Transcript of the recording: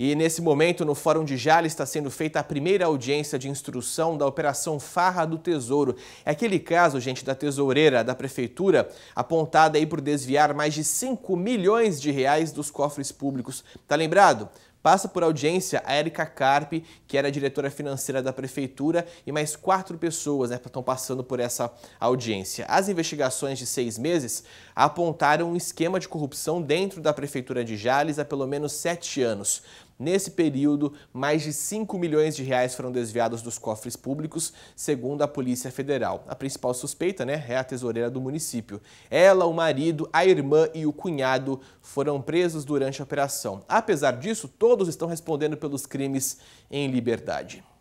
E nesse momento, no Fórum de Jales, está sendo feita a primeira audiência de instrução da Operação Farra do Tesouro. É aquele caso, gente, da tesoureira da prefeitura, apontada aí por desviar mais de 5 milhões de reais dos cofres públicos. Tá lembrado? Passa por audiência a Érica Carpe, que era diretora financeira da prefeitura, e mais quatro pessoas né, estão passando por essa audiência. As investigações de seis meses apontaram um esquema de corrupção dentro da prefeitura de Jales há pelo menos sete anos. Nesse período, mais de 5 milhões de reais foram desviados dos cofres públicos, segundo a Polícia Federal. A principal suspeita né, é a tesoureira do município. Ela, o marido, a irmã e o cunhado foram presos durante a operação. Apesar disso, todos estão respondendo pelos crimes em liberdade.